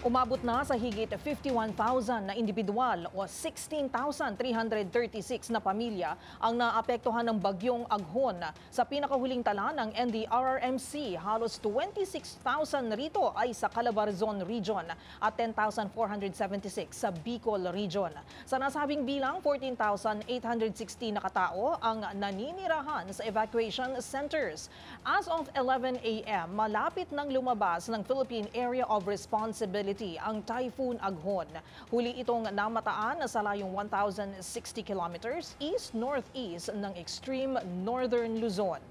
Umabot na sa higit 51,000 na individual o 16,336 na pamilya ang naapektuhan ng bagyong aghon. Sa pinakahuling tala ng NDRRMC, halos 26,000 rito ay sa Calabarzon Region at 10,476 sa Bicol Region. Sa nasabing bilang, 14,860 na katao ang naninirahan sa evacuation centers. As of 11 a.m., malapit nang lumabas ng Philippine Area of Responsibility possibility ang Typhoon Aghon. Huli itong namataan sa layong 1,060 kilometers east-northeast ng extreme northern Luzon.